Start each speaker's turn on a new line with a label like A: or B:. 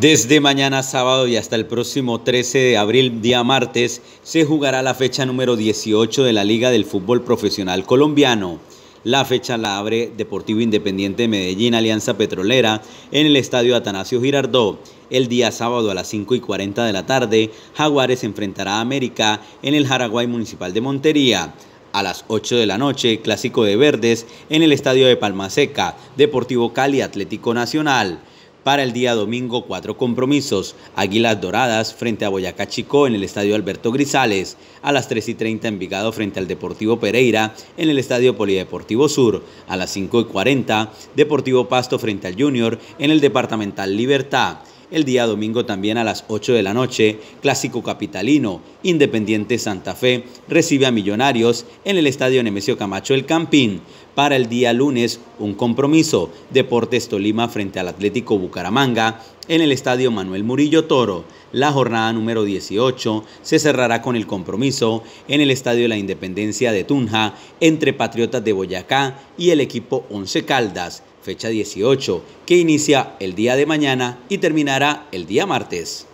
A: Desde mañana sábado y hasta el próximo 13 de abril, día martes, se jugará la fecha número 18 de la Liga del Fútbol Profesional Colombiano. La fecha la abre Deportivo Independiente Medellín Alianza Petrolera en el Estadio Atanasio Girardot. El día sábado a las 5 y 40 de la tarde, Jaguares enfrentará a América en el Jaraguay Municipal de Montería a las 8 de la noche, Clásico de Verdes en el Estadio de Palmaseca, Deportivo Cali Atlético Nacional para el día domingo cuatro compromisos. Águilas Doradas frente a Boyacá Chico en el Estadio Alberto Grisales. A las 3 y 30 Envigado frente al Deportivo Pereira en el Estadio Polideportivo Sur. A las 5 y 40 Deportivo Pasto frente al Junior en el Departamental Libertad. El día domingo también a las 8 de la noche, Clásico Capitalino, Independiente Santa Fe recibe a Millonarios en el Estadio Nemesio Camacho El Campín. Para el día lunes, un compromiso, Deportes Tolima frente al Atlético Bucaramanga en el Estadio Manuel Murillo Toro. La jornada número 18 se cerrará con el compromiso en el Estadio La Independencia de Tunja entre Patriotas de Boyacá y el equipo Once Caldas fecha 18, que inicia el día de mañana y terminará el día martes.